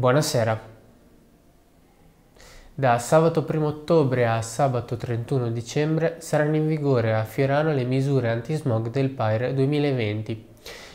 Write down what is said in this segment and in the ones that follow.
Buonasera. Da sabato 1 ottobre a sabato 31 dicembre saranno in vigore a Fiorano le misure antismog del PAIR 2020.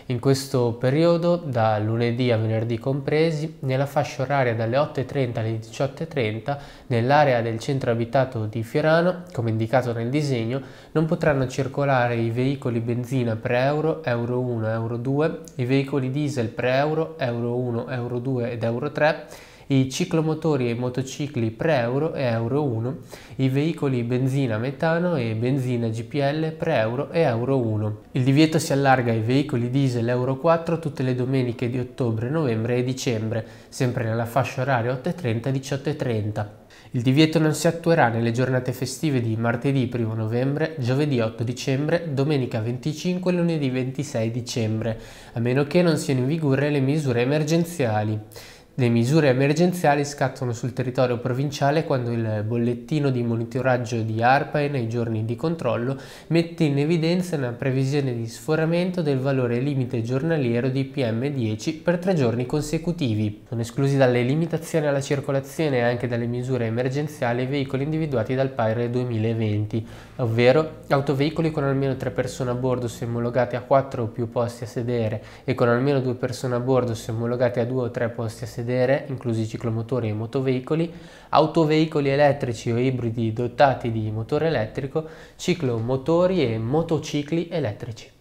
In questo periodo, da lunedì a venerdì compresi, nella fascia oraria dalle 8.30 alle 18.30, nell'area del centro abitato di Fiorano, come indicato nel disegno, non potranno circolare i veicoli benzina pre euro, euro 1, euro 2, i veicoli diesel pre euro, euro 1, euro 2 ed euro 3, i ciclomotori e i motocicli pre-Euro e Euro 1, i veicoli benzina metano e benzina GPL pre-Euro e Euro 1. Il divieto si allarga ai veicoli diesel Euro 4 tutte le domeniche di ottobre, novembre e dicembre, sempre nella fascia oraria 8.30-18.30. Il divieto non si attuerà nelle giornate festive di martedì 1 novembre, giovedì 8 dicembre, domenica 25 e lunedì 26 dicembre, a meno che non siano in vigore le misure emergenziali. Le misure emergenziali scattano sul territorio provinciale quando il bollettino di monitoraggio di ARPAE nei giorni di controllo mette in evidenza una previsione di sforamento del valore limite giornaliero di PM10 per tre giorni consecutivi. Sono esclusi dalle limitazioni alla circolazione e anche dalle misure emergenziali i veicoli individuati dal PAIRE 2020, ovvero autoveicoli con almeno tre persone a bordo se omologati a quattro o più posti a sedere e con almeno due persone a bordo se omologati a due o tre posti a sedere sedere, inclusi ciclomotori e motoveicoli, autoveicoli elettrici o ibridi dotati di motore elettrico, ciclomotori e motocicli elettrici.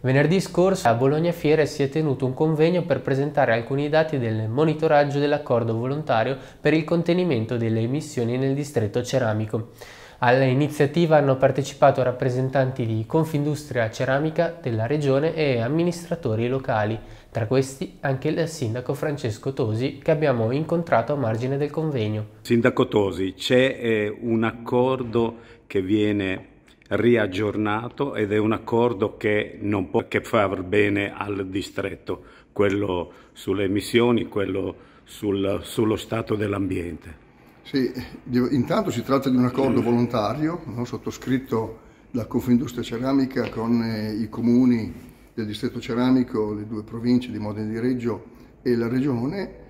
Venerdì scorso a Bologna Fiere si è tenuto un convegno per presentare alcuni dati del monitoraggio dell'accordo volontario per il contenimento delle emissioni nel distretto ceramico. All'iniziativa hanno partecipato rappresentanti di Confindustria Ceramica della Regione e amministratori locali. Tra questi anche il sindaco Francesco Tosi che abbiamo incontrato a margine del convegno. Sindaco Tosi, c'è eh, un accordo che viene riaggiornato ed è un accordo che non può che far bene al distretto, quello sulle emissioni, quello sul, sullo stato dell'ambiente. Sì, intanto si tratta di un accordo mm. volontario no, sottoscritto da Confindustria Ceramica con eh, i comuni del distretto ceramico, le due province di Modena di Reggio e la regione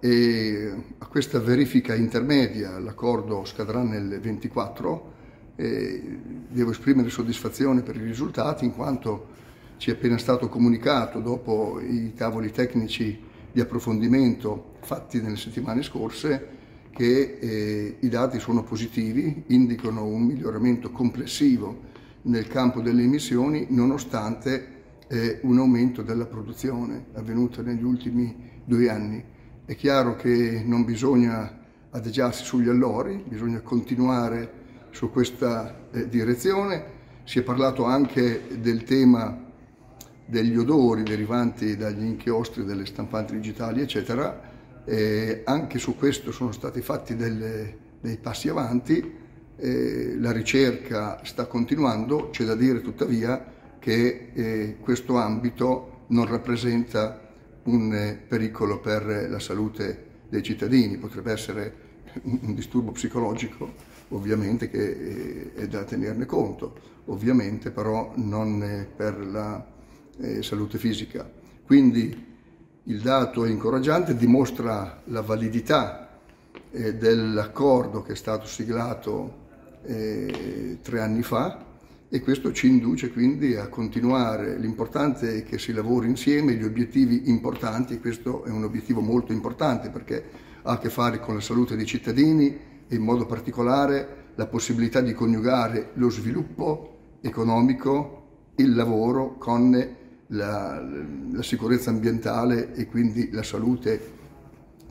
e a questa verifica intermedia l'accordo scadrà nel 24 e devo esprimere soddisfazione per i risultati in quanto ci è appena stato comunicato dopo i tavoli tecnici di approfondimento fatti nelle settimane scorse che eh, i dati sono positivi, indicano un miglioramento complessivo nel campo delle emissioni nonostante eh, un aumento della produzione avvenuta negli ultimi due anni. È chiaro che non bisogna adeggiarsi sugli allori, bisogna continuare su questa eh, direzione. Si è parlato anche del tema degli odori derivanti dagli inchiostri delle stampanti digitali, eccetera. Eh, anche su questo sono stati fatti delle, dei passi avanti, eh, la ricerca sta continuando, c'è da dire tuttavia che eh, questo ambito non rappresenta un eh, pericolo per la salute dei cittadini, potrebbe essere un, un disturbo psicologico ovviamente che eh, è da tenerne conto, ovviamente però non eh, per la eh, salute fisica. Quindi il dato è incoraggiante, dimostra la validità eh, dell'accordo che è stato siglato tre anni fa e questo ci induce quindi a continuare. L'importante è che si lavori insieme, gli obiettivi importanti, questo è un obiettivo molto importante perché ha a che fare con la salute dei cittadini e in modo particolare la possibilità di coniugare lo sviluppo economico, il lavoro con la, la sicurezza ambientale e quindi la salute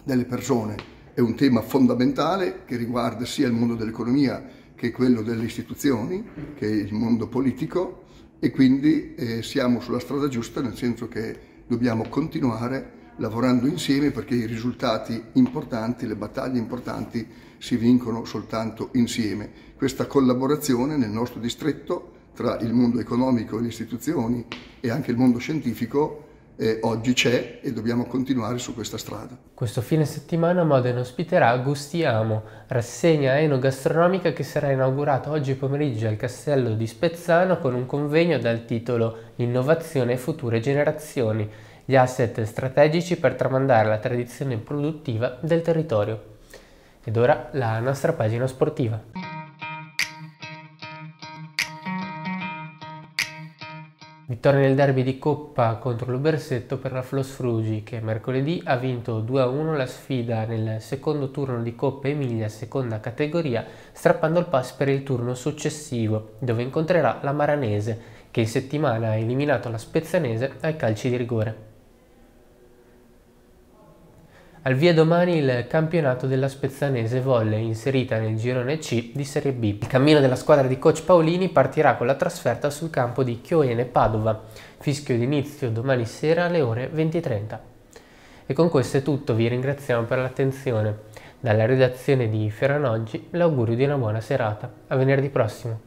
delle persone. È un tema fondamentale che riguarda sia il mondo dell'economia che è quello delle istituzioni, che è il mondo politico e quindi eh, siamo sulla strada giusta nel senso che dobbiamo continuare lavorando insieme perché i risultati importanti, le battaglie importanti si vincono soltanto insieme. Questa collaborazione nel nostro distretto tra il mondo economico e le istituzioni e anche il mondo scientifico eh, oggi c'è e dobbiamo continuare su questa strada. Questo fine settimana Modena ospiterà Gustiamo, rassegna enogastronomica che sarà inaugurata oggi pomeriggio al Castello di Spezzano con un convegno dal titolo Innovazione e future generazioni, gli asset strategici per tramandare la tradizione produttiva del territorio. Ed ora la nostra pagina sportiva. Vittoria nel derby di Coppa contro l'Ubersetto per la Flos Frugi che mercoledì ha vinto 2-1 la sfida nel secondo turno di Coppa Emilia seconda categoria strappando il pass per il turno successivo dove incontrerà la Maranese che in settimana ha eliminato la Spezzanese ai calci di rigore. Al via domani il campionato della Spezzanese Volle, inserita nel girone C di Serie B. Il cammino della squadra di coach Paolini partirà con la trasferta sul campo di Chioene Padova. Fischio d'inizio domani sera alle ore 20.30. E con questo è tutto, vi ringraziamo per l'attenzione. Dalla redazione di Ferranoggi l'augurio di una buona serata. A venerdì prossimo.